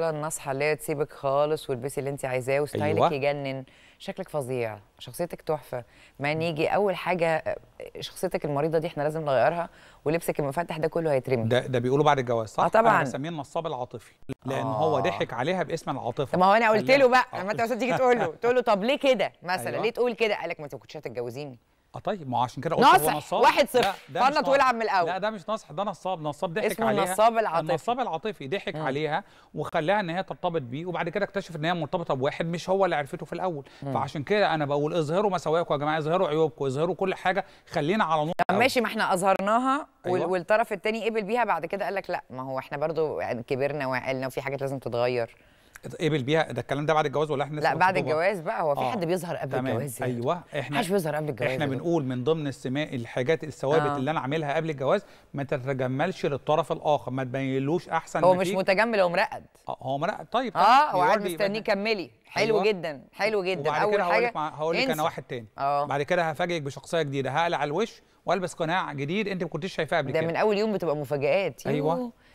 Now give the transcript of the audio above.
الناس اللي تسيبك خالص والبسي اللي انت عايزاه وستايلك أيوة. يجنن شكلك فظيع شخصيتك تحفه ما نيجي اول حاجه آه، شخصيتك المريضه دي احنا لازم نغيرها ولبسك المفتح ده كله هيترمي ده ده بيقولوا بعد الجواز صح؟ اه طبعا بنسميه النصاب العاطفي لان آه. هو ضحك عليها باسم العاطفه ما هو انا قلت له بقى لما آه. انت تيجي تقول له تقول له طب ليه كده مثلا أيوة. ليه تقول كده؟ قال لك ما انت ما كنتش هتتجوزيني اه طيب ما عشان كده قلت هو نصاب واحد صفر فنط ويلعب من الاول لا ده مش نصح ده نصاب نصاب ضحك اسمه عليها النصاب العاطفي النصاب العاطفي ضحك عليها وخلاها ان هي ترتبط بيه وبعد كده اكتشف ان هي مرتبطه بواحد مش هو اللي عرفته في الاول مم. فعشان كده انا بقول اظهروا مساواكم يا جماعه اظهروا عيوبكم اظهروا كل حاجه خلينا على نقطه ماشي ما احنا اظهرناها أيوة. والطرف الثاني قبل بيها بعد كده قال لك لا ما هو احنا برضو يعني كبرنا وعقلنا وفي حاجات لازم تتغير قبل بيها ده الكلام ده بعد الجواز ولا احنا لا بعد الجواز بقى هو في آه. حد بيظهر قبل تمام. الجواز يعني. ايوه احنا مش بيظهر قبل الجواز احنا يعني؟ بنقول من ضمن السماء الحاجات الثوابت آه. اللي انا عاملها قبل الجواز ما تتجملش للطرف الاخر ما تبينلوش احسن هو مش متجمل هو مرقد اه هو مرقد طيب, طيب. اه هو قاعد مستنيه كملي حلو أيوة. جدا حلو جدا اول حاجه هقول لك انا واحد تاني آه. بعد كده هفاجئك بشخصيه جديده هقلع الوش والبس قناع جديد انت ما كنتش شايفاه قبل كده ده من اول يوم بتبقى مفاجآت ايوه